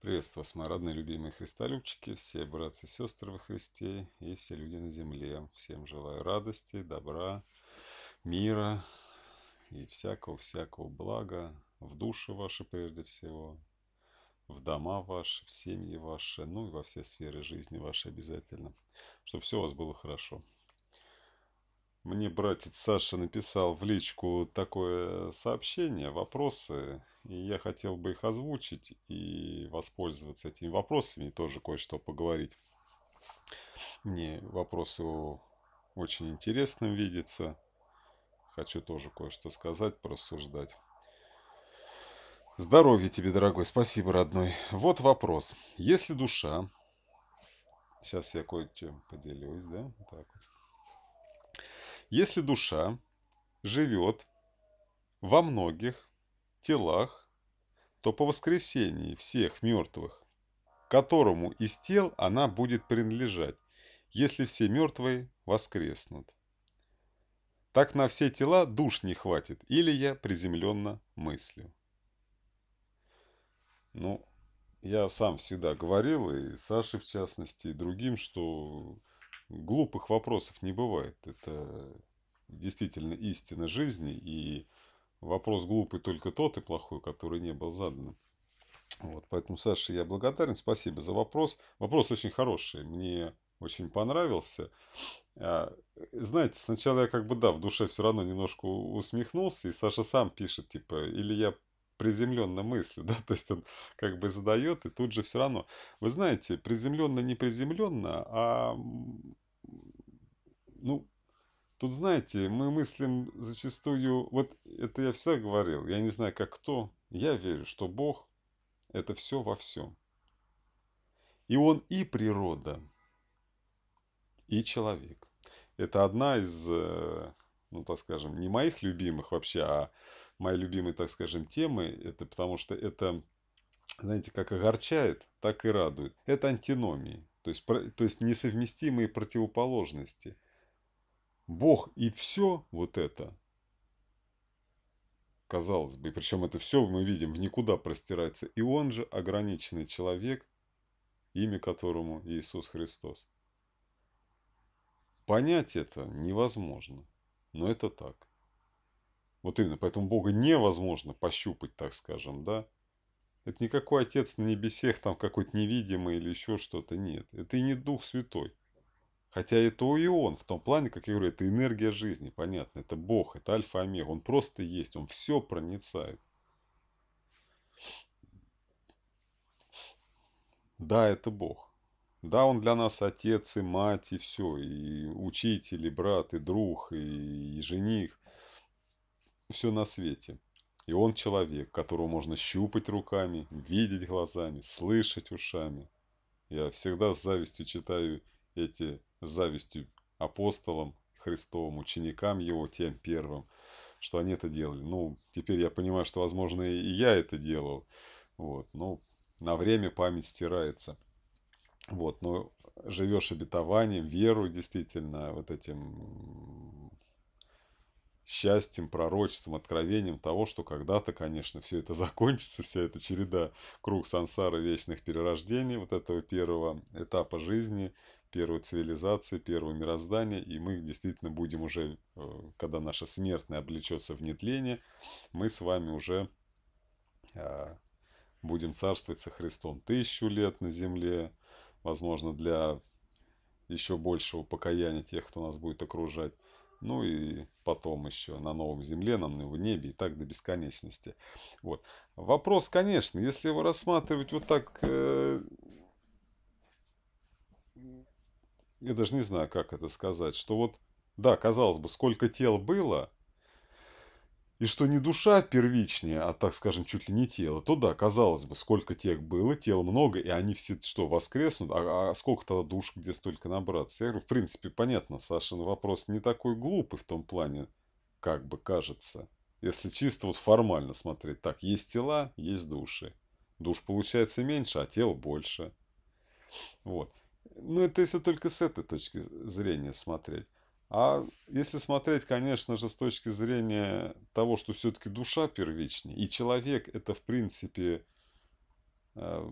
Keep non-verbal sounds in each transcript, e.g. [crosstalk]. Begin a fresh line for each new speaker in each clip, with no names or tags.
Приветствую вас, мои родные, любимые христолюбчики, все братцы и сестры во Христе и все люди на земле. Всем желаю радости, добра, мира и всякого-всякого блага в души ваши прежде всего, в дома ваши, в семьи ваши, ну и во все сферы жизни ваши обязательно, чтобы все у вас было хорошо. Мне братец Саша написал в личку такое сообщение, вопросы, и я хотел бы их озвучить и воспользоваться этими вопросами, тоже кое-что поговорить. Мне вопросы очень интересным видятся. Хочу тоже кое-что сказать, порассуждать. Здоровья тебе, дорогой, спасибо, родной. Вот вопрос. Если душа... Сейчас я кое-чем поделюсь, да? Так вот. Если душа живет во многих телах, то по воскресении всех мертвых, которому из тел она будет принадлежать, если все мертвые воскреснут. Так на все тела душ не хватит, или я приземленно мыслю. Ну, я сам всегда говорил, и Саше в частности, и другим, что глупых вопросов не бывает. Это действительно истина жизни, и вопрос глупый только тот и плохой, который не был задан. Вот, поэтому, Саша, я благодарен, спасибо за вопрос. Вопрос очень хороший, мне очень понравился. А, знаете, сначала я как бы, да, в душе все равно немножко усмехнулся, и Саша сам пишет, типа, или я приземленно мысли, [laughs] да, то есть он как бы задает, и тут же все равно. Вы знаете, приземленно не приземленно, а, ну, тут, знаете, мы мыслим зачастую, вот это я всегда говорил, я не знаю, как кто, я верю, что Бог – это все во всем. И Он и природа, и человек. Это одна из, э, ну, так скажем, не моих любимых вообще, а мои любимые, так скажем, темы. Это потому что это, знаете, как огорчает, так и радует. Это антиномии, то есть, про, то есть несовместимые противоположности. Бог и все вот это, казалось бы, причем это все мы видим в никуда простирается, и он же ограниченный человек, имя которому Иисус Христос. Понять это невозможно, но это так. Вот именно, поэтому Бога невозможно пощупать, так скажем, да. Это никакой Отец на небесех, там какой-то невидимый или еще что-то, нет. Это и не Дух Святой. Хотя это и он, в том плане, как я говорю, это энергия жизни, понятно, это Бог, это Альфа-Омега, он просто есть, он все проницает. Да, это Бог. Да, он для нас отец и мать, и все, и учитель, и брат, и друг, и, и жених все на свете. И он человек, которого можно щупать руками, видеть глазами, слышать ушами. Я всегда с завистью читаю эти завистью апостолам Христовым, ученикам его, тем первым, что они это делали. Ну, теперь я понимаю, что, возможно, и я это делал. Вот, ну, на время память стирается. Вот, но живешь обетованием, веру действительно, вот этим счастьем, пророчеством, откровением того, что когда-то, конечно, все это [laughs] закончится, вся эта череда, круг сансары вечных перерождений, вот этого первого этапа жизни, первой цивилизации, первого мироздания, и мы действительно будем уже, э, когда наша смертная облечется в нетление, мы с вами уже а, будем царствовать со Христом тысячу лет на земле, возможно, для еще большего покаяния тех, кто нас будет окружать ну и потом еще на новом земле, на новом небе и так до бесконечности. Вот. Вопрос, конечно, если его рассматривать вот так, э, я даже не знаю, как это сказать, что вот, да, казалось бы, сколько тел было, и что не душа первичнее, а, так скажем, чуть ли не тело, то да, казалось бы, сколько тех было, тел много, и они все что, воскреснут? А, а сколько тогда душ, где столько набраться? Я говорю, в принципе, понятно, Саша, но вопрос не такой глупый в том плане, как бы кажется. Если чисто вот формально смотреть, так, есть тела, есть души. Душ получается меньше, а тел больше. Вот. Ну, это если только с этой точки зрения смотреть. А если смотреть, конечно же, с точки зрения того, что все-таки душа первичнее, и человек это, в принципе, э,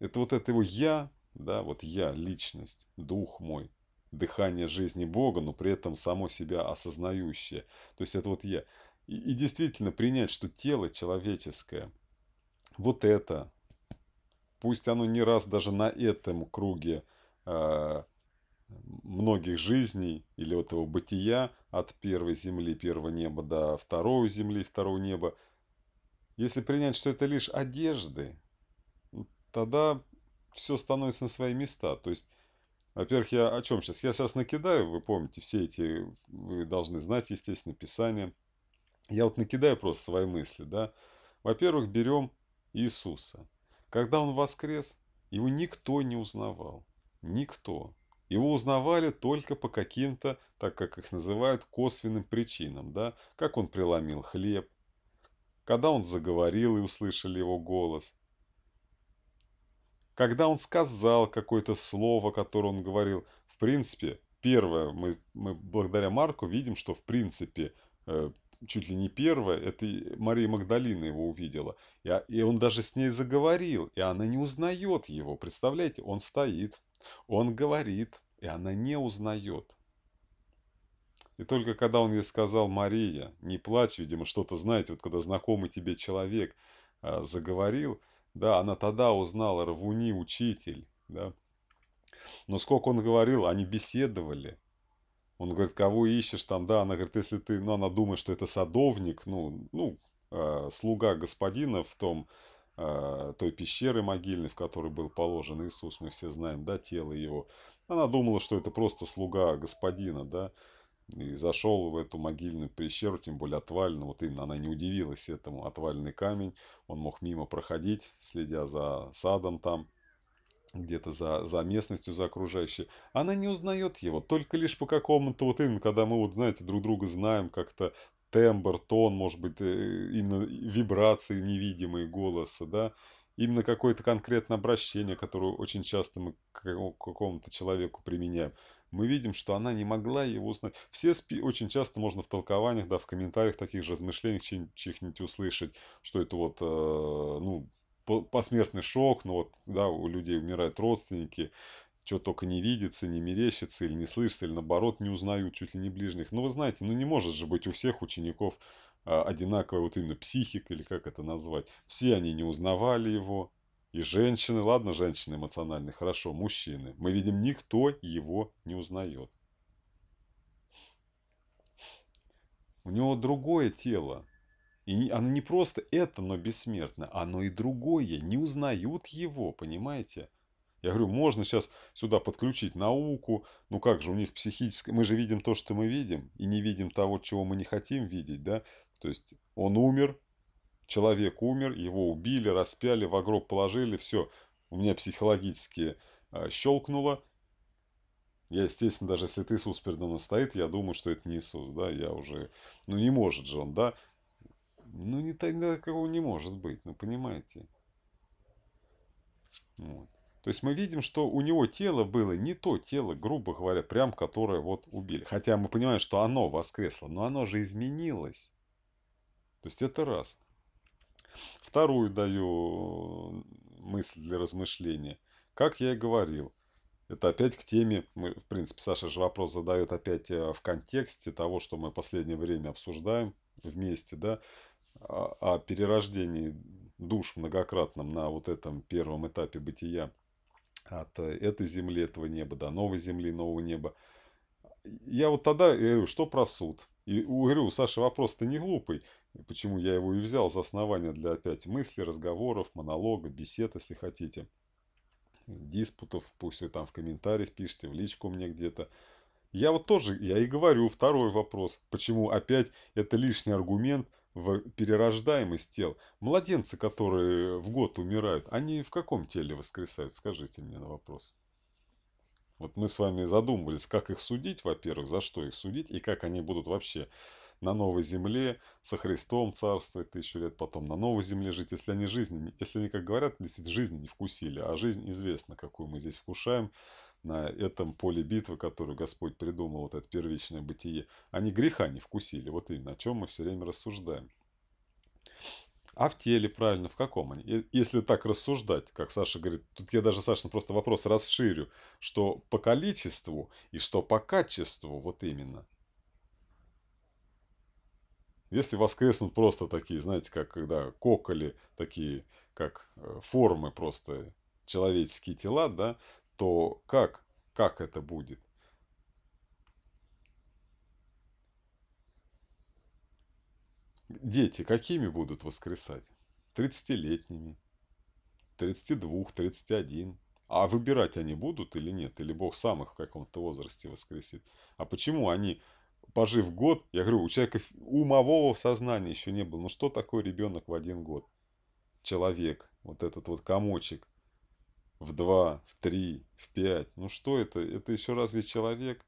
это вот это его «я», да, вот «я», личность, дух мой, дыхание жизни Бога, но при этом само себя осознающее. То есть это вот «я». И, и действительно принять, что тело человеческое, вот это, пусть оно не раз даже на этом круге э, многих жизней или вот его бытия от первой земли, первого неба до второй земли, второго неба, если принять, что это лишь одежды, ну, тогда все становится на свои места. То есть, во-первых, я о чем сейчас? Я сейчас накидаю, вы помните, все эти, вы должны знать, естественно, Писание. Я вот накидаю просто свои мысли, да. Во-первых, берем Иисуса. Когда Он воскрес, его никто не узнавал. Никто. Его узнавали только по каким-то, так как их называют, косвенным причинам, да, как он преломил хлеб, когда он заговорил и услышали его голос, когда он сказал какое-то слово, которое он говорил. В принципе, первое, мы, мы благодаря Марку видим, что в принципе, э, чуть ли не первое, это Мария Магдалина его увидела. И, а, и он даже с ней заговорил, и она не узнает его, представляете, он стоит. Он говорит, и она не узнает. И только когда он ей сказал, Мария, не плачь, видимо, что-то знаете, вот когда знакомый тебе человек э, заговорил, да, она тогда узнала, Равуни учитель, да. Но сколько он говорил, они беседовали. Он говорит, кого ищешь там, да, она говорит, если ты, ну, она думает, что это садовник, ну, ну, э, слуга господина в том а, той пещеры могильной, в которой был положен Иисус, мы все знаем, да, тело его. Она думала, что это просто слуга господина, да, и зашел в эту могильную пещеру, тем более отвально, вот именно она не удивилась этому, отвальный камень, он мог мимо проходить, следя за садом там, где-то за, за местностью, за окружающей, она не узнает его, только лишь по какому-то, вот именно, когда мы, вот, знаете, друг друга знаем, как-то тембр, тон, может быть, э, именно вибрации невидимые голоса, да, именно какое-то конкретное обращение, которое очень часто мы к какому-то человеку применяем. Мы видим, что она не могла его узнать. Все спи... очень часто можно в толкованиях, да, в комментариях таких же размышлениях чьих-нибудь услышать, что это вот, э, ну, посмертный шок, ну вот, да, у людей умирают родственники, что только не видится, не мерещится, или не слышится, или наоборот не узнают чуть ли не ближних. Но ну, вы знаете, ну не может же быть у всех учеников а, одинаковая вот именно психика, или как это назвать. Все они не узнавали его. И женщины, ладно, женщины эмоциональные, хорошо, мужчины. Мы видим, никто его не узнает. У него другое тело. И оно не просто это, но бессмертно, оно и другое. Не узнают его, понимаете? Я говорю, можно сейчас сюда подключить науку, ну как же у них психическое, мы же видим то, что мы видим, и не видим того, чего мы не хотим видеть, да, то есть он умер, человек умер, его убили, распяли, в гроб положили, все, у меня психологически э, а, щелкнуло, я, естественно, даже если это Иисус передо мной стоит, я думаю, что это не Иисус, да, я уже, ну не может же он, да, ну не тогда, кого не может быть, ну понимаете, вот. То есть мы видим, что у него тело было не то тело, грубо говоря, прям которое вот убили. Хотя мы понимаем, что оно воскресло, но оно же изменилось. То есть это раз. Вторую даю э, мысль для размышления. Как я и говорил, это опять к теме, мы, в принципе, Саша же вопрос задает опять э, в контексте того, что мы в последнее время обсуждаем вместе, да, о, о перерождении душ многократном на вот этом первом этапе бытия от этой земли, этого неба, до новой земли, нового неба. Я вот тогда говорю, что про суд? И говорю, Саша вопрос-то не глупый, почему я его и взял за основание для опять мыслей разговоров, монолога, бесед, если хотите, диспутов, пусть вы там в комментариях пишите, в личку мне где-то. Я вот тоже, я и говорю, второй вопрос, почему опять это лишний аргумент – в перерождаемость тел. Младенцы, которые в год умирают, они в каком теле воскресают? Скажите мне на вопрос. Вот мы с вами задумывались, как их судить, во-первых, за что их судить, и как они будут вообще на новой земле со Христом царствовать тысячу лет, потом на новой земле жить, если они жизни, если они, как говорят, действительно жизни не вкусили, а жизнь известна, какую мы здесь вкушаем, на этом поле битвы, которую Господь придумал, вот это первичное бытие, они греха не вкусили. Вот именно, о чем мы все время рассуждаем. А в теле, правильно, в каком они? Если так рассуждать, как Саша говорит, тут я даже, Саша, просто вопрос расширю, что по количеству и что по качеству, вот именно. Если воскреснут просто такие, знаете, как когда коколи, такие как э, формы просто человеческие тела, да, то как, как это будет? Дети какими будут воскресать? 30-летними, 32, 31. А выбирать они будут или нет? Или Бог сам их в каком-то возрасте воскресит? А почему они, пожив год, я говорю, у человека умового сознания еще не было. Ну что такое ребенок в один год? Человек, вот этот вот комочек – в два, в три, в пять. Ну что это? Это еще разве человек?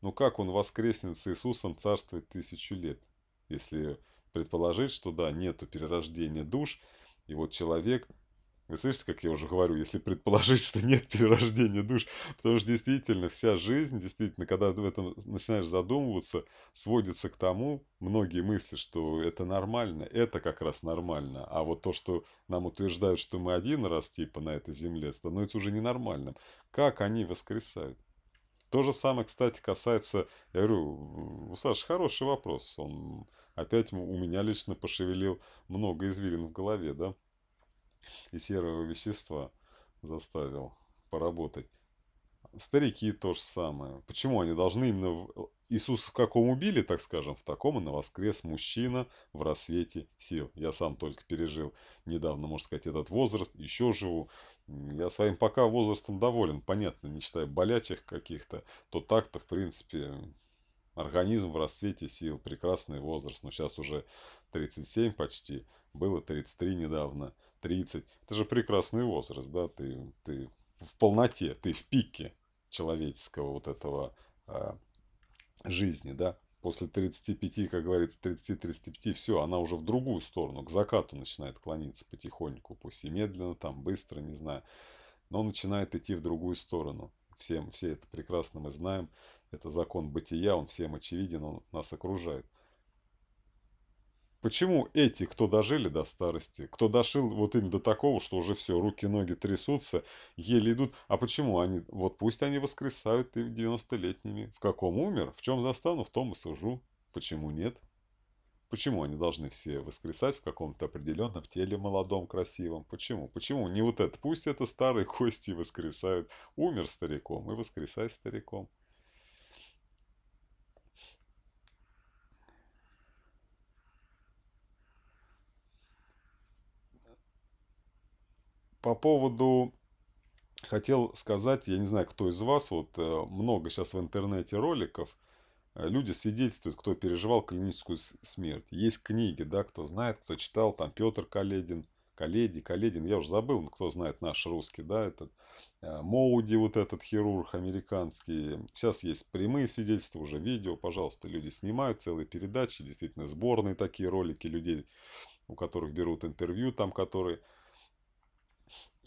Ну как он воскреснет с Иисусом царствует тысячу лет? Если предположить, что да, нету перерождения душ, и вот человек вы слышите, как я уже говорю, если предположить, что нет перерождения душ, потому что действительно вся жизнь, действительно, когда ты в этом начинаешь задумываться, сводится к тому, многие мысли, что это нормально, это как раз нормально, а вот то, что нам утверждают, что мы один раз типа на этой земле, становится уже ненормальным. Как они воскресают? То же самое, кстати, касается, я говорю, у Саши хороший вопрос, он опять у меня лично пошевелил много извилин в голове, да, и серого вещества заставил поработать. Старики то же самое. Почему они должны именно... В... Иисус в каком убили, так скажем, в таком и на воскрес мужчина в рассвете сил. Я сам только пережил недавно, можно сказать, этот возраст, еще живу. Я своим пока возрастом доволен, понятно, не считая болячих каких-то, то так-то, в принципе, организм в расцвете сил, прекрасный возраст. Но сейчас уже 37 почти, было 33 недавно. 30. Это же прекрасный возраст, да, ты, ты в полноте, ты в пике человеческого вот этого э, жизни, да. После 35, как говорится, 30-35, все, она уже в другую сторону, к закату начинает клониться потихоньку, пусть и медленно, там, быстро, не знаю, но начинает идти в другую сторону. Всем, все это прекрасно мы знаем, это закон бытия, он всем очевиден, он нас окружает. Почему эти, кто дожили до старости, кто дошил вот им до такого, что уже все, руки-ноги трясутся, еле идут, а почему они, вот пусть они воскресают и 90-летними, в каком умер, в чем застану, в том и сужу, почему нет? Почему они должны все воскресать в каком-то определенном теле молодом, красивом? Почему? Почему не вот это? Пусть это старые [laughs] кости воскресают. Умер стариком и воскресай стариком. по поводу... Хотел сказать, я не знаю, кто из вас, вот э, много сейчас в интернете роликов, э, люди свидетельствуют, кто переживал клиническую смерть. Есть книги, да, кто знает, кто читал, там Петр Каледин, Каледи, Каледин, я уже забыл, кто знает наш русский, да, этот э, Моуди, вот этот хирург американский. Сейчас есть прямые свидетельства, уже видео, пожалуйста, люди снимают целые передачи, действительно сборные такие ролики людей, у которых берут интервью, там, которые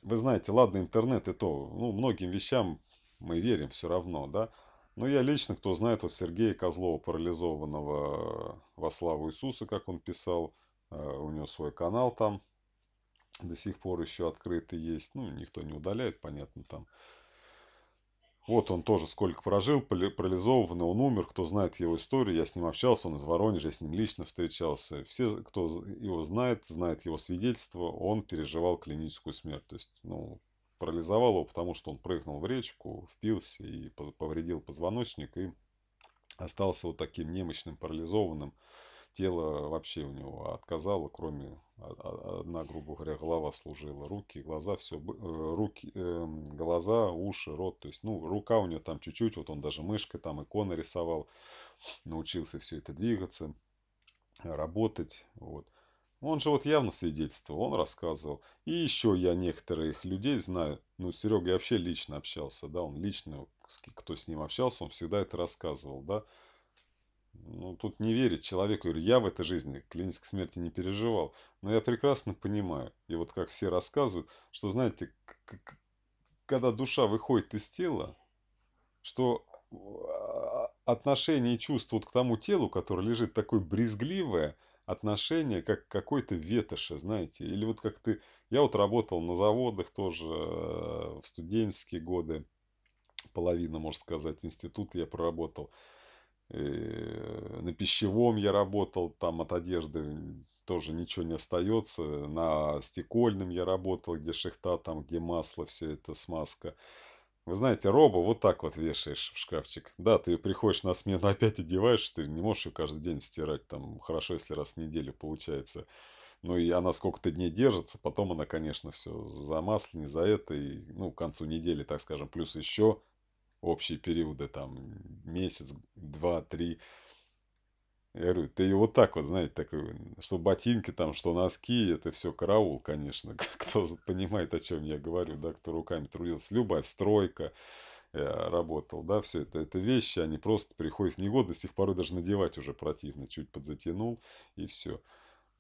вы знаете, ладно, интернет и то, ну, многим вещам мы верим все равно, да. Но я лично, кто знает, вот Сергея Козлова, парализованного э, во славу Иисуса, как он писал, э, у него свой канал там, до сих пор еще открытый есть, ну, никто не удаляет, понятно, там вот он тоже сколько прожил, парализованный, он умер, кто знает его историю, я с ним общался, он из Воронежа, я с ним лично встречался. Все, кто его знает, знает его свидетельство, он переживал клиническую смерть. То есть, ну, парализовал его, потому что он прыгнул в речку, впился и повредил позвоночник, и остался вот таким немощным, парализованным. Тело вообще у него отказало, кроме одна, грубо говоря, голова служила, руки, глаза, все, э, руки, эм, глаза, уши, рот, то есть, ну, рука у него там чуть-чуть, вот он даже мышкой там иконы рисовал, [sniffs] научился все это двигаться, работать, вот. Он же вот явно свидетельствовал, он рассказывал. И еще я некоторых людей знаю, ну, с Серегой вообще лично общался, да, он лично, кто с ним общался, он всегда это рассказывал, да, ну, тут не верить человеку. Я в этой жизни клинической смерти не переживал, но я прекрасно понимаю, и вот как все рассказывают, что, знаете, когда душа выходит из тела, что а, отношение и чувство вот к тому телу, которое лежит, такое брезгливое отношение, как какой-то ветоши, знаете. Или вот как ты... Я вот работал на заводах тоже э, в студенческие годы, половина, можно сказать, института я проработал. Э, на пищевом я работал, там от одежды тоже ничего не остается. На стекольном я работал, где шихта, там где масло, все это смазка. Вы знаете, робу вот так вот вешаешь в шкафчик. Да, ты приходишь на смену, [laughs] опять одеваешь, ты не можешь ее каждый день стирать. Там хорошо, если раз в неделю получается. Ну и она сколько-то дней держится, потом она, конечно, все за масло, не за это. И, ну, к концу недели, так скажем, плюс еще общие периоды, там, месяц, два, три. Я говорю, ты вот так вот, знаете, так э, что ботинки там, что носки, это все караул, конечно. [laughs] Кто понимает, о чем я говорю, да, кто руками трудился. Любая стройка, я э, работал, да, все это, это вещи, они просто приходят в негодность, их порой даже надевать уже противно, чуть подзатянул и все.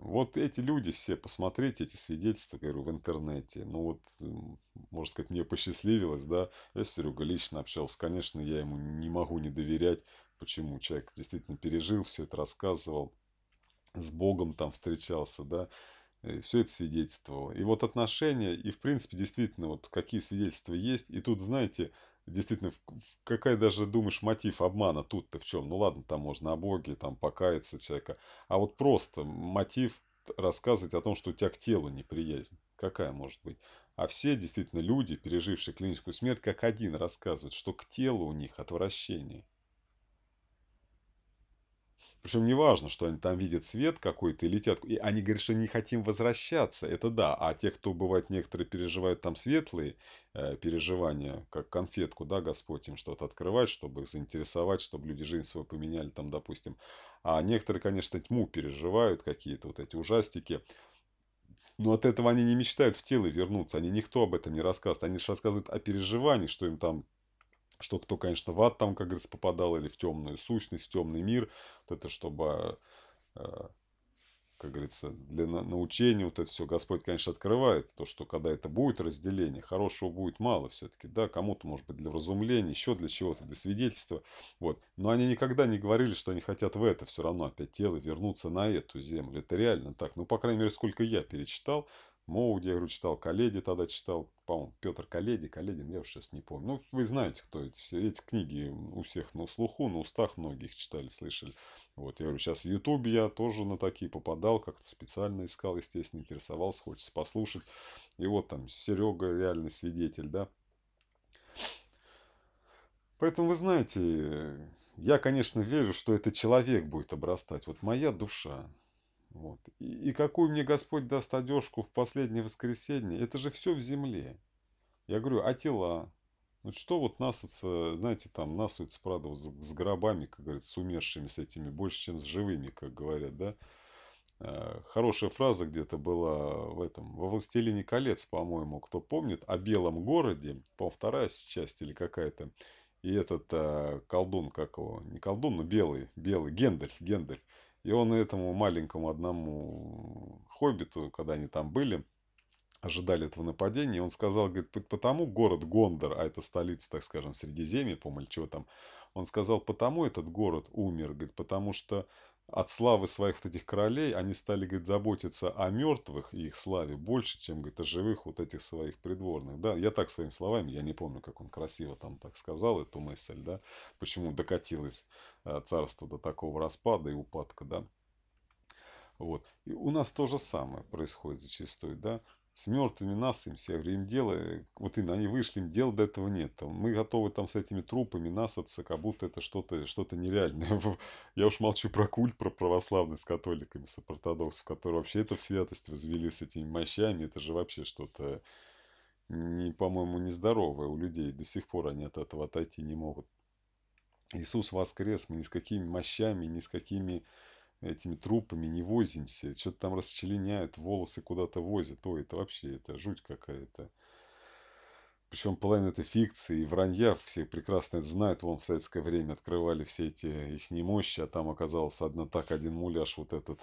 Вот эти люди все, посмотреть эти свидетельства, говорю, в интернете. Ну вот, можно сказать, мне посчастливилось, да. Я с Серегой лично общался. Конечно, я ему не могу не доверять. Почему? Человек действительно пережил, все это рассказывал. С Богом там встречался, да. И все это свидетельствовало. И вот отношения, и в принципе, действительно, вот какие свидетельства есть. И тут, знаете, действительно, какая даже, думаешь, мотив обмана тут-то в чем? Ну ладно, там можно о Боге, там покаяться человека. А вот просто мотив рассказывать о том, что у тебя к телу неприязнь. Какая может быть? А все действительно люди, пережившие клиническую смерть, как один рассказывают, что к телу у них отвращение. Причем не важно, что они там видят свет какой-то и летят. И они говорят, что не хотим возвращаться, это да. А те, кто бывает, некоторые переживают там светлые э, переживания, как конфетку, да, Господь им что-то открывает, чтобы их заинтересовать, чтобы люди жизнь свою поменяли там, допустим. А некоторые, конечно, тьму переживают, какие-то вот эти ужастики. Но от этого они не мечтают в тело вернуться, они никто об этом не рассказывает. Они же рассказывают о переживании, что им там что кто, конечно, в ад там, как говорится, попадал, или в темную сущность, в темный мир, вот это чтобы, а, как говорится, для научения вот это все Господь, конечно, открывает, то, что когда это будет разделение, хорошего будет мало все-таки, да, кому-то, может быть, для вразумления, еще для чего-то, для свидетельства, вот, но они никогда не говорили, что они хотят в это все равно опять тело вернуться на эту землю, это реально так, ну, по крайней мере, сколько я перечитал, Моуди, я говорю, читал, коллеги тогда читал, по-моему, Петр Каледи, Каледин, я уже сейчас не помню. Ну, вы знаете, кто эти все. Эти книги у всех на слуху, на устах многих читали, слышали. Вот, я говорю, сейчас в Ютубе я тоже на такие попадал, как-то специально искал, естественно, интересовался, хочется послушать. И вот там Серега, реальный свидетель, да. Поэтому, вы знаете, я, конечно, верю, что этот человек будет обрастать. Вот моя душа, вот. И, и какую мне Господь даст одежку в последнее воскресенье, это же все в земле. Я говорю, а тела? ну что вот насаться, знаете, там насуется, правда, с, с гробами, как говорят, с умершими, с этими, больше, чем с живыми, как говорят, да? Э, хорошая фраза где-то была в этом, во «Властелине колец», по-моему, кто помнит, о белом городе, по вторая часть или какая-то, и этот а, колдун, как его, не колдун, но белый, белый, Гендальф, Гендальф, и он этому маленькому одному хоббиту, когда они там были, ожидали этого нападения, он сказал, говорит, потому город Гондор, а это столица, так скажем, Средиземья, по-моему, чего там, он сказал, потому этот город умер, говорит, потому что от славы своих вот этих королей они стали, говорит, заботиться о мертвых и их славе больше, чем, говорит, о живых вот этих своих придворных. Да, я так своими словами, я не помню, как он красиво там так сказал эту мысль, да, почему докатилось э, царство до такого распада и упадка, да. Вот. И у нас то же самое происходит зачастую, да с мертвыми нас им всем дело, э, вот именно они вышли, им дела до этого нет. мы готовы там с этими трупами насаться, как будто это что-то что, -то, нереальное. [laughs] Я уж молчу про культ, про православность с католиками, с ортодоксов, которые вообще это в святость возвели с этими мощами. Это же вообще что-то, не, по-моему, нездоровое у людей. До сих пор они от этого отойти не могут. Иисус воскрес, мы ни с какими мощами, ни с какими этими трупами не возимся, что-то там расчленяют, волосы куда-то возят. Ой, это вообще, это жуть какая-то. Причем половина это фикции и вранья, все прекрасно это знают. Вон в советское время открывали все эти их немощи, а там оказался одна так, один муляж вот этот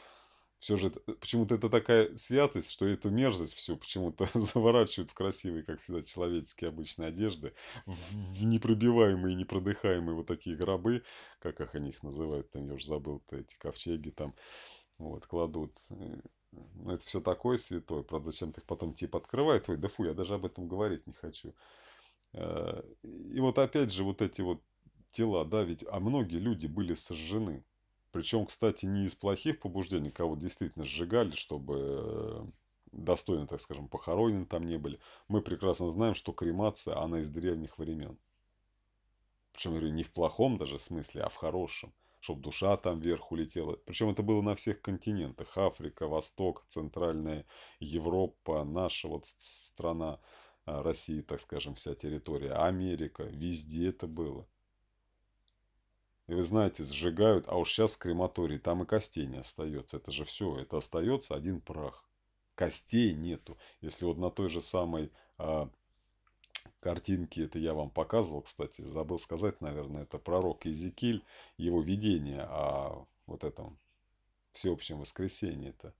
все же почему-то это такая святость, что эту мерзость всю почему-то [laughs] заворачивают в красивые, как всегда, человеческие обычные одежды, в непробиваемые, непродыхаемые вот такие гробы, как их они их называют, там я уже забыл-то эти ковчеги там, вот, кладут. Э, Но ну, это все такое святое, правда, зачем ты их потом типа открывает, ой, да фу, я даже об этом говорить не хочу. Э, и вот опять же вот эти вот тела, да, ведь, а многие люди были сожжены. Причем, кстати, не из плохих побуждений, кого действительно сжигали, чтобы э, достойно, так скажем, похоронены там не были. Мы прекрасно знаем, что кремация, она из древних времен. Причем, я говорю, не в плохом даже смысле, а в хорошем. Чтобы душа там вверх улетела. Причем это было на всех континентах. Африка, Восток, Центральная Европа, наша вот страна, а, Россия, так скажем, вся территория, Америка. Везде это было. И вы знаете, сжигают, а уж сейчас в крематории там и костей не остается. Это же все, это остается один прах. Костей нету. Если вот на той же самой а, картинке, это я вам показывал, кстати, забыл сказать, наверное, это пророк Иезекииль, его видение о вот этом всеобщем воскресении-то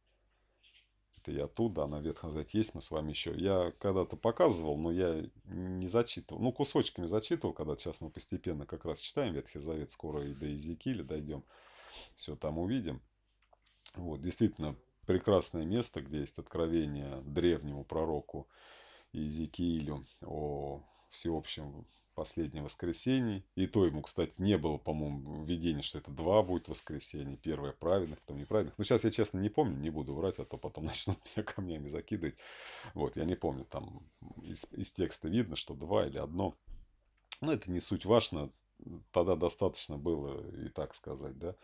это и оттуда, она Ветхом Завете есть, мы с вами еще. Я когда-то показывал, но я не зачитывал. Ну, кусочками зачитывал, когда сейчас мы постепенно как раз читаем Ветхий Завет, скоро и до Иезекииля дойдем. Все там увидим. Вот, действительно, прекрасное место, где есть откровение древнему пророку Иезекиилю о всеобщем последнее воскресенье. И то ему, кстати, не было, по-моему, введения, что это два будет воскресенье. Первое праведных, потом неправедных. Но ну, сейчас я, честно, не помню, не буду врать, а то потом [laughs] начнут меня камнями закидывать. Вот, я не помню, там из, из текста видно, что два или одно. Но это не суть важно. Тогда достаточно было и так сказать, да.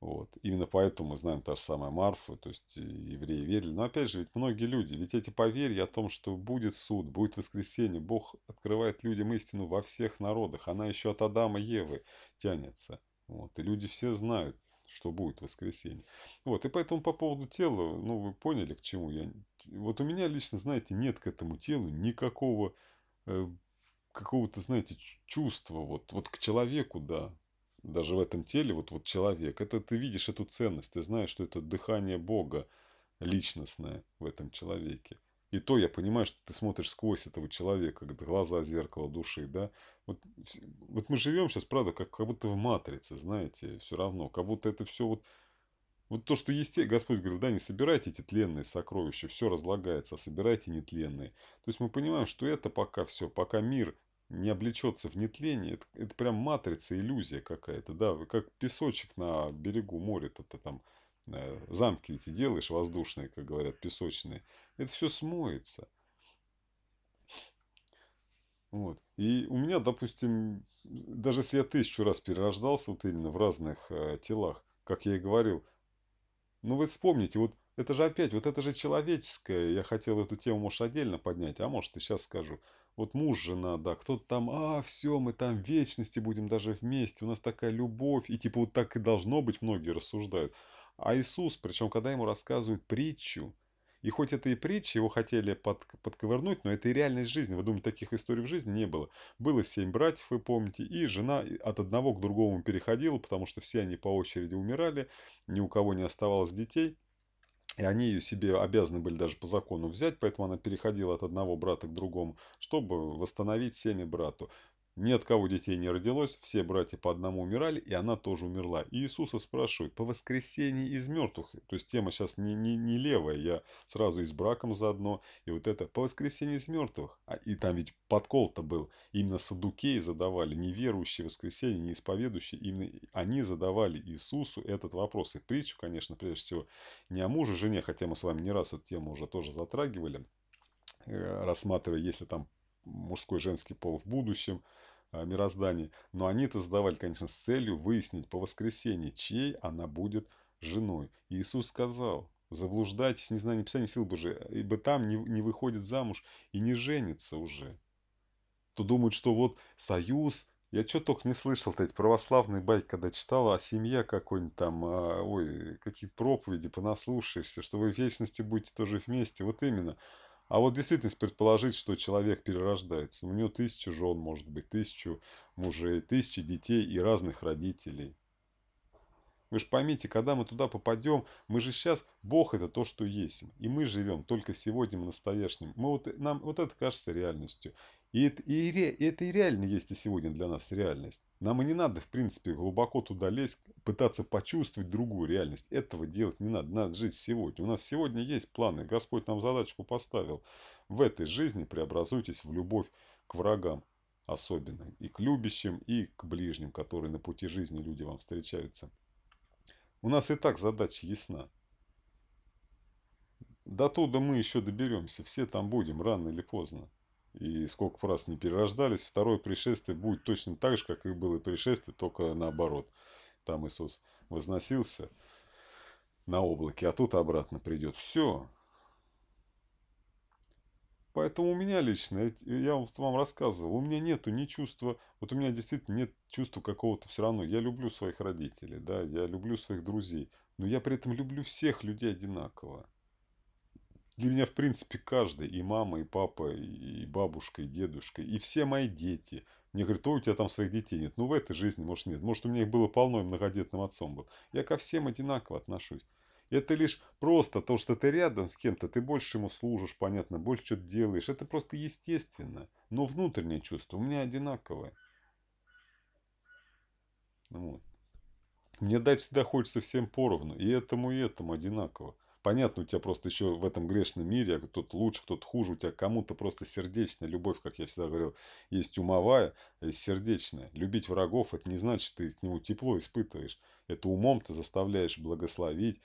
Вот. Именно поэтому мы знаем та же самая Марфа, то есть э, евреи верили. Но опять же, ведь многие люди, ведь эти поверья о том, что будет суд, будет воскресенье, Бог открывает людям истину во всех народах, она еще от Адама и Евы тянется. Вот. И люди все знают, что будет воскресенье. Вот. И поэтому по поводу тела, ну вы поняли, к чему я... Вот у меня лично, знаете, нет к этому телу никакого э, какого-то, знаете, чувства, вот, вот к человеку, да, даже в этом теле, вот, вот человек, это ты видишь эту ценность, ты знаешь, что это дыхание Бога личностное в этом человеке. И то я понимаю, что ты смотришь сквозь этого человека, глаза зеркало души, да. Вот, вот мы живем сейчас, правда, как, как будто в матрице, знаете, все равно. Как будто это все вот... Вот то, что есть, Господь говорит, да, не собирайте эти тленные сокровища, все разлагается, а собирайте нетленные. То есть мы понимаем, что это пока все, пока мир не облечется в нетление, это, это прям матрица, иллюзия какая-то, да, как песочек на берегу моря, то это там э, замки эти делаешь воздушные, как говорят, песочные, это все смоется. Вот. И у меня, допустим, даже если я тысячу раз перерождался вот именно в разных э, телах, как я и говорил, ну вы вспомните, вот это же опять, вот это же человеческое, я хотел эту тему, может, отдельно поднять, а может, и сейчас скажу – вот муж, жена, да, кто-то там, а, все, мы там в вечности будем даже вместе, у нас такая любовь, и типа вот так и должно быть, многие рассуждают. А Иисус, причем когда ему рассказывают притчу, и хоть это и притча, его хотели под, подковырнуть, но это и реальность жизни. Вы думаете, таких историй в жизни не было? Было семь братьев, вы помните, и жена от одного к другому переходила, потому что все они по очереди умирали, ни у кого не оставалось детей – и они ее себе обязаны были даже по закону взять, поэтому она переходила от одного брата к другому, чтобы восстановить семя брату. Ни от кого детей не родилось, все братья по одному умирали, и она тоже умерла. И Иисуса спрашивают, по воскресении из мертвых, то есть тема сейчас не, не, не левая, я сразу и с браком заодно, и вот это, по воскресении из мертвых. А, и там ведь подкол-то был, именно садукеи задавали, не верующие воскресенье, не исповедующие, именно они задавали Иисусу этот вопрос. И притчу, конечно, прежде всего, не о муже, жене, хотя мы с вами не раз эту тему уже тоже затрагивали, э, рассматривая, если там мужской женский пол в будущем, а, мироздании. Но они это задавали, конечно, с целью выяснить по воскресенье, чей она будет женой. И Иисус сказал, заблуждайтесь, не знаю, не писание сил Божия, ибо там не, не выходит замуж и не женится уже. То думают, что вот союз, я что только не слышал, -то, эти православные байки, когда читал о а семье какой-нибудь там, а, ой, какие проповеди понаслушаешься, что вы в вечности будете тоже вместе, вот именно. А вот действительно, предположить, что человек перерождается, у него тысяча жен, может быть, тысячу мужей, тысячи детей и разных родителей. Вы же поймите, когда мы туда попадем, мы же сейчас, Бог это то, что есть. И мы живем только сегодня, настоящим. Мы вот, нам вот это кажется реальностью. И это, и, ре, это и реально есть и сегодня для нас реальность. Нам и не надо, в принципе, глубоко туда лезть, пытаться почувствовать другую реальность. Этого делать не надо. Надо жить сегодня. У нас сегодня есть планы. Господь нам задачку поставил. В этой жизни преобразуйтесь в любовь к врагам особенно. И к любящим, и к ближним, которые на пути жизни люди вам встречаются. У нас и так задача ясна. До туда мы еще доберемся, все там будем, рано или поздно. И сколько раз не перерождались, второе пришествие будет точно так же, как и было пришествие, только наоборот. Там Иисус возносился на облаке, а тут обратно придет. Все, Поэтому у меня лично, я вам рассказывал, у меня нету ни чувства, вот у меня действительно нет чувства какого-то все равно. Я люблю своих родителей, да, я люблю своих друзей, но я при этом люблю всех людей одинаково. Для меня, в принципе, каждый, и мама, и папа, и бабушка, и дедушка, и все мои дети. Мне говорят, то у тебя там своих детей нет. Ну, в этой жизни, может, нет. Может, у меня их было полно, и многодетным отцом был. Я ко всем одинаково отношусь. Это лишь просто то, что ты рядом с кем-то, ты больше ему служишь, понятно, больше что-то делаешь. Это просто естественно. Но внутреннее чувство у меня одинаковое. Вот. Мне дать всегда хочется всем поровну. И этому, и этому одинаково. Понятно, у тебя просто еще в этом грешном мире, кто-то а лучше, кто-то хуже, у тебя кому-то просто сердечная любовь, как я всегда говорил, есть умовая, есть э, сердечная. Любить врагов, это не значит, ты к нему тепло испытываешь. Это умом ты заставляешь благословить,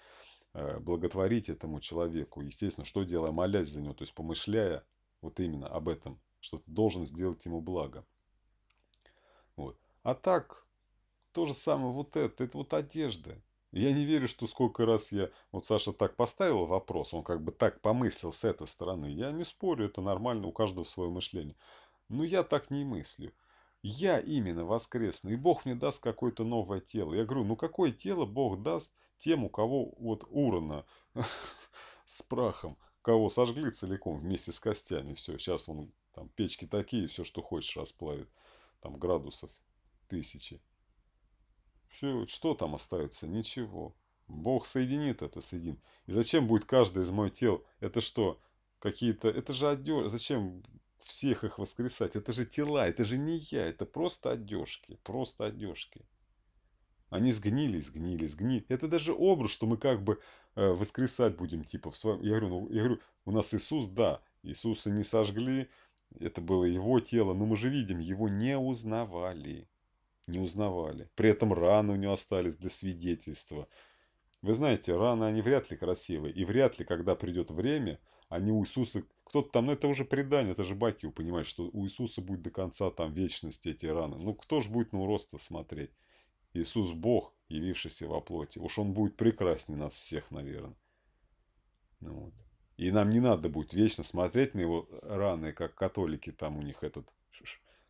Э, благотворить этому человеку. Естественно, что делая, молясь за него, то есть помышляя вот именно об этом, что ты должен сделать ему благо. Вот. А так, то же самое вот это, это вот одежда. Я не верю, что сколько раз я... Вот Саша так поставил вопрос, он как бы так помыслил с этой стороны. Я не спорю, это нормально, у каждого свое мышление. Но я так не мыслю. Я именно воскресну, и Бог мне даст какое-то новое тело. Я говорю, ну какое тело Бог даст, тем, у кого вот урна [laughs] с прахом, кого сожгли целиком вместе с костями. Все, сейчас вон там печки такие, все, что хочешь, расплавит. Там градусов тысячи. Все, что там остается? Ничего. Бог соединит это, с един И зачем будет каждое из моих тел? Это что? Какие-то... Это же одежда. Зачем всех их воскресать? Это же тела, это же не я. Это просто одежки. Просто одежки. Они сгнили, сгнили, сгнили. Это даже образ, что мы как бы э, воскресать будем, типа, в своем... Я говорю, ну, я говорю, у нас Иисус, да, Иисуса не сожгли, это было его тело, но мы же видим, его не узнавали. Не узнавали. При этом раны у него остались для свидетельства. Вы знаете, раны, они вряд ли красивые. И вряд ли, когда придет время, они у Иисуса... Кто-то там, ну это уже предание, это же Бакиу понимает, что у Иисуса будет до конца там вечности эти раны. Ну кто же будет на роста смотреть? Иисус Бог, явившийся во плоти. Уж Он будет прекраснее нас всех, наверное. Ну вот. И нам не надо будет вечно смотреть на его раны, как католики, там у них этот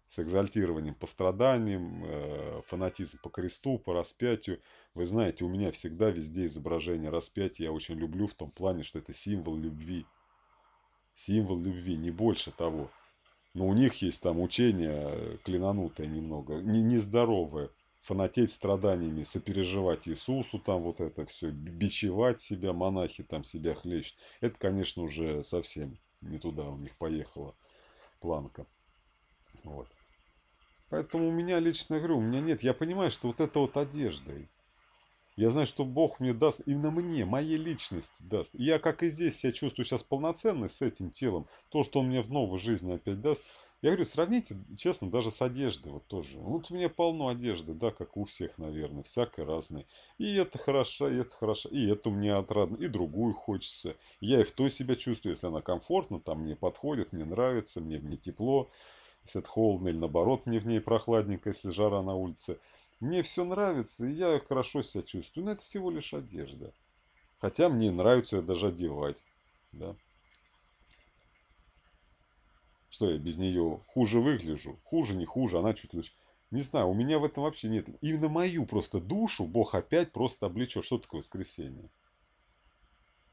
с экзальтированием по страданиям, э, фанатизм по кресту, по распятию. Вы знаете, у меня всегда везде изображение распятия. Я очень люблю в том плане, что это символ любви. Символ любви, не больше того. Но у них есть там учение э, клинанутое немного, не, нездоровое фанатеть страданиями, сопереживать Иисусу, там вот это все, бичевать себя, монахи там себя хлещут. Это, конечно, уже совсем не туда у них поехала планка. Вот. Поэтому у меня лично, говорю, у меня нет. Я понимаю, что вот это вот одежда. Я знаю, что Бог мне даст, именно мне, моей личности даст. И я, как и здесь, себя чувствую сейчас полноценный с этим телом. То, что Он мне в новую жизнь опять даст – я говорю, сравните, честно, даже с одеждой вот тоже. Вот у меня полно одежды, да, как у всех, наверное, всякой разной. И это хорошо, и это хорошо, и это мне отрадно, и другую хочется. Я и в той себя чувствую, если она комфортно, там мне подходит, мне нравится, мне в ней тепло. Если это холодно или наоборот, мне в ней прохладненько, если жара на улице. Мне все нравится, и я хорошо себя чувствую. Но это всего лишь одежда. Хотя мне нравится ее даже одевать. Да. Что я без нее хуже выгляжу? Хуже, не хуже, она чуть лучше. Не знаю, у меня в этом вообще нет. Именно мою просто душу Бог опять просто облечет. Что такое воскресение?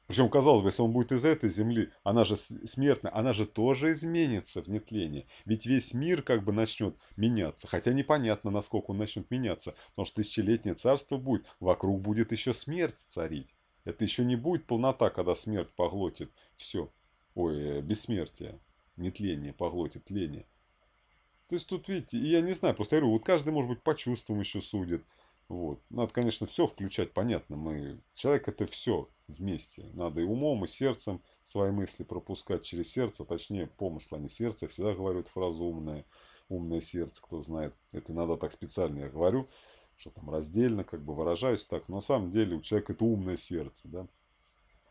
Причем, казалось бы, если он будет из этой земли, она же смертная она же тоже изменится в нетлении. Ведь весь мир как бы начнет меняться. Хотя непонятно, насколько он начнет меняться. Потому что тысячелетнее царство будет, вокруг будет еще смерть царить. Это еще не будет полнота, когда смерть поглотит все. Ой, э, бессмертие нетление поглотит тление. То есть тут, видите, я не знаю, просто говорю, вот каждый, может быть, по чувствам еще судит. Вот. Надо, конечно, все включать, понятно. Мы... Человек это все вместе. Надо и умом, и сердцем свои мысли пропускать через сердце, точнее, помыслы, а не в сердце. Я всегда говорю эту фразу умное, умное сердце, кто знает. Это надо так специально я говорю, что там раздельно, как бы выражаюсь так. Но на самом деле у человека это умное сердце, да.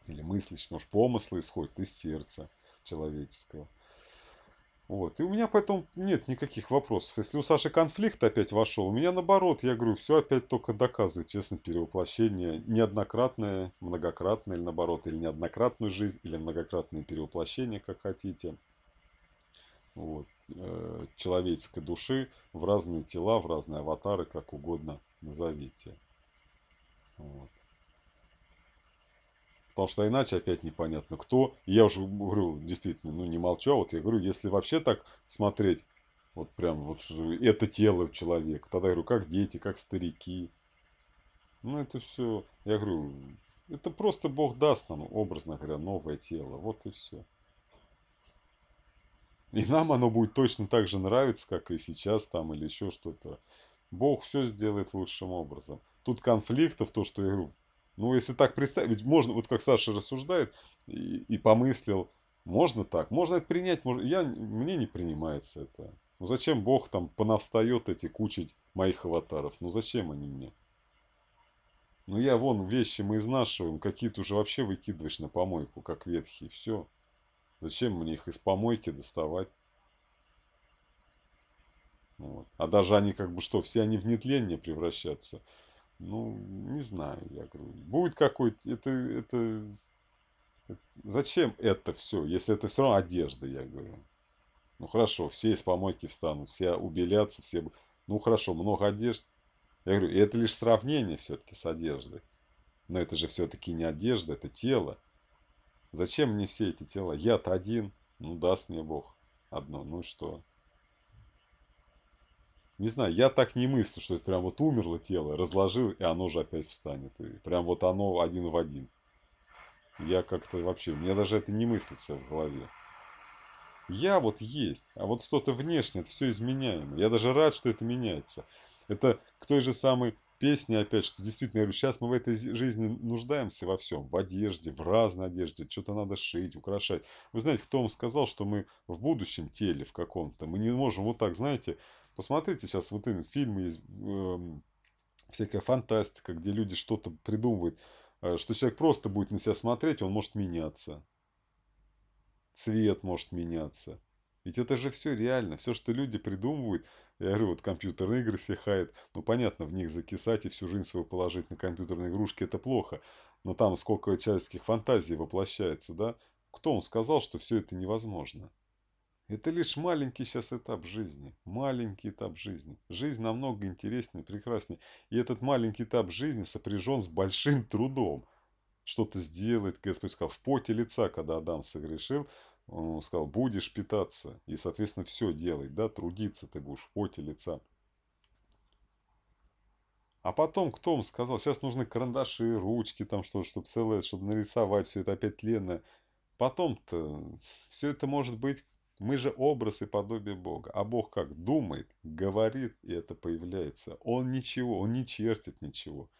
Или мысли, потому что помыслы исходят из сердца человеческого. Вот. И у меня поэтому нет никаких вопросов. Если у Саши конфликт опять вошел, у меня наоборот, я говорю, все опять только доказывает, честно, перевоплощение неоднократное, многократное или наоборот, или неоднократную жизнь, или многократное перевоплощение, как хотите. Вот. Э, человеческой души в разные тела, в разные аватары, как угодно назовите. Вот потому что иначе опять непонятно кто. я уже говорю, действительно, ну не молчу, а вот я говорю, если вообще так смотреть, вот прям вот это тело человека, тогда я говорю, как дети, как старики. Ну это все, я говорю, это просто Бог даст нам, образно говоря, новое тело, вот и все. И нам оно будет точно так же нравиться, как и сейчас там или еще что-то. Бог все сделает лучшим образом. Тут конфликтов, то, что я говорю, ну, если так представить, можно, вот как Саша рассуждает и, и помыслил, можно так, можно это принять, можно, я, мне не принимается это. Ну, зачем Бог там понавстает эти кучи моих аватаров? Ну, зачем они мне? Ну, я вон вещи мы изнашиваем, какие-то уже вообще выкидываешь на помойку, как ветхие, все. Зачем мне их из помойки доставать? Вот. А даже они как бы что, все они в нетление превращаться. Ну, не знаю, я говорю, будет какой-то, это, это, это, зачем это все, если это все равно одежда, я говорю. Ну, хорошо, все из помойки встанут, все убелятся, все, ну, хорошо, много одежд. Я говорю, и это лишь сравнение все-таки с одеждой. Но это же все-таки не одежда, это тело. Зачем мне все эти тела? Я-то один, ну, даст мне Бог одно, ну что не знаю, я так не мыслю, что это прям вот умерло тело, разложил, и оно же опять встанет. И прям вот оно один в один. Я как-то вообще, мне даже это не мыслится в голове. Я вот есть, а вот что-то внешнее, это все изменяемо. Я даже рад, что это меняется. Это к той же самой песне опять, что действительно, я говорю, сейчас мы в этой жизни нуждаемся во всем. В одежде, в разной одежде, что-то надо шить, украшать. Вы знаете, кто вам сказал, что мы в будущем теле в каком-то, мы не можем вот так, знаете, Посмотрите, сейчас вот именно фильмы есть, эм, всякая фантастика, где люди что-то придумывают, э, что человек просто будет на себя смотреть, он может меняться. Цвет может меняться. Ведь это же все реально, все, что люди придумывают. Я говорю, вот компьютерные игры все хаят. Ну, понятно, в них закисать и всю жизнь свою положить на компьютерные игрушки – это плохо. Но там сколько человеческих фантазий воплощается, да? Кто он сказал, что все это невозможно? Это лишь маленький сейчас этап жизни. Маленький этап жизни. Жизнь намного интереснее, прекраснее. И этот маленький этап жизни сопряжен с большим трудом. Что-то сделать, Господь сказал, в поте лица, когда Адам согрешил, он сказал, будешь питаться. И, соответственно, все делать, да, трудиться ты будешь в поте лица. А потом кто он сказал, сейчас нужны карандаши, ручки, там что-то, чтобы целое, чтобы нарисовать все это опять ленное. Потом-то все это может быть мы же образ и подобие Бога. А Бог как? Думает, говорит, и это появляется. Он ничего, он не чертит ничего.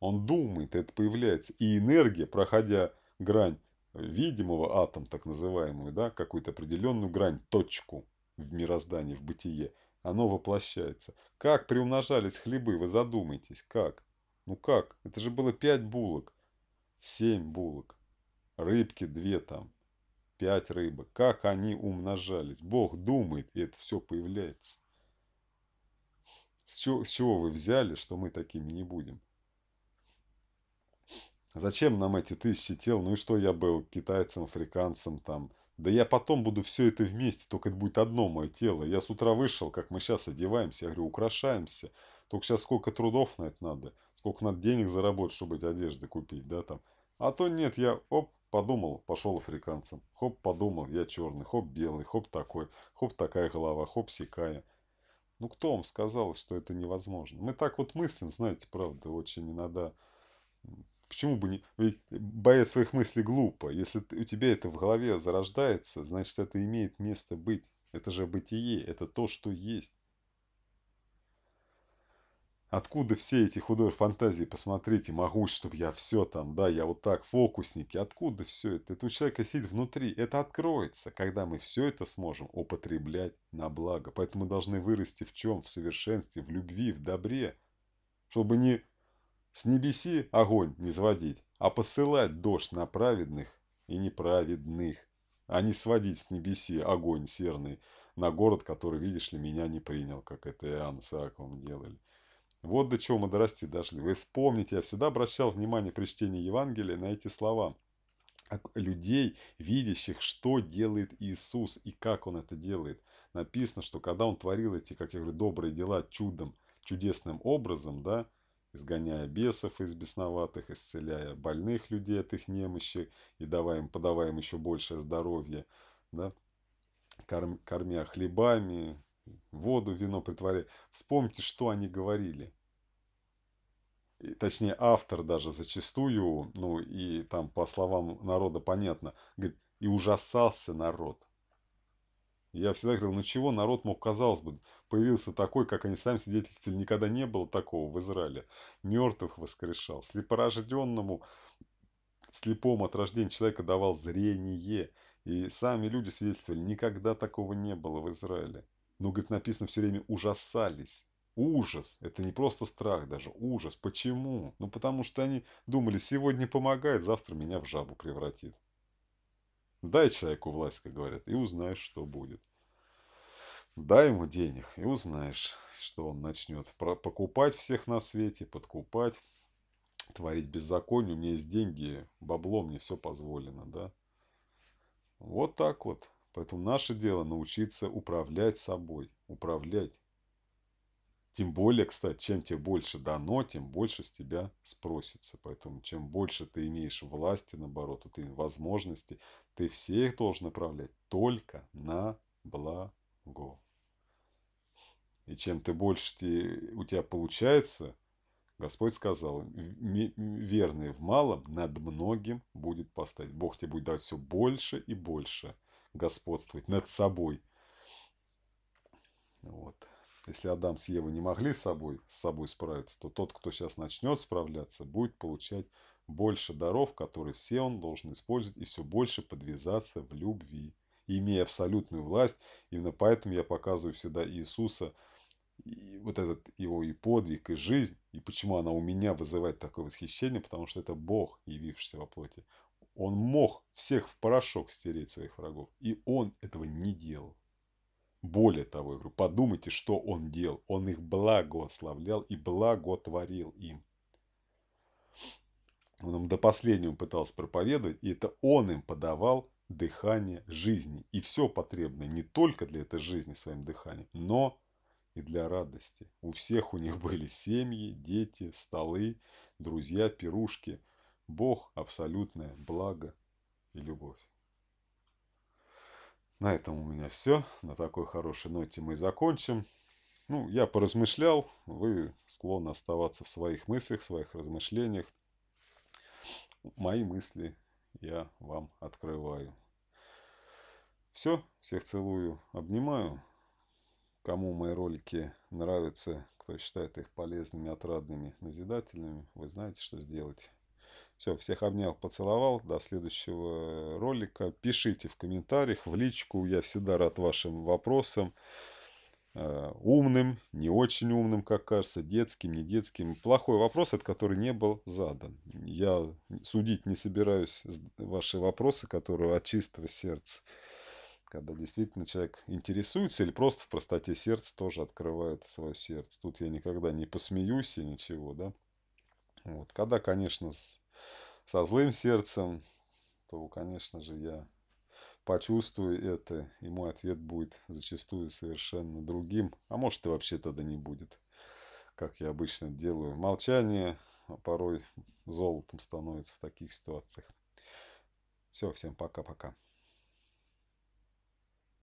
Он думает, это появляется. И энергия, проходя грань видимого атом, так называемую, да, какую-то определенную грань, точку в мироздании, в бытие, оно воплощается. Как приумножались хлебы, вы задумайтесь, как? Ну как? Это же было пять булок, семь булок, рыбки две там, пять рыбок. Как они умножались. Бог думает, и это все появляется. С чего, с чего вы взяли, что мы такими не будем? Зачем нам эти тысячи тел? Ну и что я был китайцем, африканцем там? Да я потом буду все это вместе, только это будет одно мое тело. Я с утра вышел, как мы сейчас одеваемся, я говорю, украшаемся. Только сейчас сколько трудов на это надо, сколько надо денег заработать, чтобы эти одежды купить, да, там. А то нет, я, оп, Подумал, пошел африканцем. Хоп, подумал, я черный, хоп, белый, хоп, такой, хоп, такая голова, хоп, сякая. Ну, кто вам сказал, что это невозможно? Мы так вот мыслим, знаете, правда, очень иногда. Почему бы не... Ведь бояться своих мыслей глупо. Если у тебя это в голове зарождается, значит, это имеет место быть. Это же бытие, это то, что есть. Откуда все эти худой фантазии, посмотрите, могу, чтобы я все там, да, я вот так, фокусники, откуда все это? Это у человека сидит внутри, это откроется, когда мы все это сможем употреблять на благо. Поэтому мы должны вырасти в чем? В совершенстве, в любви, в добре, чтобы не с небеси огонь не сводить, а посылать дождь на праведных и неправедных, а не сводить с небеси огонь серный на город, который, видишь ли, меня не принял, как это Иоанн с Иаковом делали. Вот до чего мы дорасти дошли. Вы вспомните, я всегда обращал внимание при чтении Евангелия на эти слова. Людей, видящих, что делает Иисус и как Он это делает. Написано, что когда Он творил эти, как я говорю, добрые дела чудом, чудесным образом, да, изгоняя бесов из бесноватых, исцеляя больных людей от их немощи и давая им, подавая им еще большее здоровье, да, корм, кормя хлебами, воду, вино при Вспомните, что они говорили. И, точнее, автор даже зачастую, ну и там по словам народа понятно, говорит, и ужасался народ. Я всегда говорил, ну чего народ мог, казалось бы, появился такой, как они сами свидетельствовали, никогда не было такого в Израиле. Мертвых воскрешал, слепорожденному, слепому от рождения человека давал зрение. И сами люди свидетельствовали, никогда такого не было в Израиле. Но, ну, говорит, написано все время ужасались. Ужас. Это не просто страх даже. Ужас. Почему? Ну, потому что они думали, сегодня помогает, завтра меня в жабу превратит. Дай человеку власть, как говорят, и узнаешь, что будет. Дай ему денег, и узнаешь, что он начнет покупать всех на свете, подкупать, творить беззаконие. У меня есть деньги, бабло, мне все позволено, да. Вот так вот. Поэтому наше дело научиться управлять собой, управлять. Тем более, кстати, чем тебе больше дано, тем больше с тебя спросится. Поэтому чем больше ты имеешь власти, наоборот, ты возможности, ты всех должен направлять только на благо. И чем ты больше ты, у тебя получается, Господь сказал, верный в малом над многим будет поставить. Бог тебе будет давать все больше и больше – господствовать над собой. Вот. Если Адам с Евой не могли с собой, с собой справиться, то тот, кто сейчас начнет справляться, будет получать больше даров, которые все он должен использовать, и все больше подвязаться в любви, имея абсолютную власть. Именно поэтому я показываю всегда Иисуса, и вот этот его и подвиг, и жизнь, и почему она у меня вызывает такое восхищение, потому что это Бог, явившийся во плоти. Он мог всех в порошок стереть своих врагов, и он этого не делал. Более того, я говорю, подумайте, что он делал. Он их благословлял и благотворил им. Он им до последнего пытался проповедовать, и это он им подавал дыхание жизни. И все потребное не только для этой жизни своим дыханием, но и для радости. У всех у них [laughs] были семьи, дети, столы, друзья, пирушки – Бог – абсолютное благо и любовь. На этом у меня все. На такой хорошей ноте мы закончим. Ну, я поразмышлял. Вы склонны оставаться в своих мыслях, в своих размышлениях. Мои мысли я вам открываю. Все, всех целую, обнимаю. Кому мои ролики нравятся, кто считает их полезными, отрадными, назидательными, вы знаете, что сделать. Все, всех обнял, поцеловал. До следующего ролика. Пишите в комментариях, в личку. Я всегда рад вашим вопросам. Э, умным, не очень умным, как кажется, детским, не детским. Плохой вопрос, от который не был задан. Я судить не собираюсь ваши вопросы, которые от чистого сердца когда действительно человек интересуется или просто в простоте сердца тоже открывает свое сердце. Тут я никогда не посмеюсь и ничего, да. Вот. Когда, конечно, со злым сердцем, то, конечно же, я почувствую это, и мой ответ будет зачастую совершенно другим, а может и вообще тогда не будет, как я обычно делаю. Молчание порой золотом становится в таких ситуациях. Все, всем пока-пока.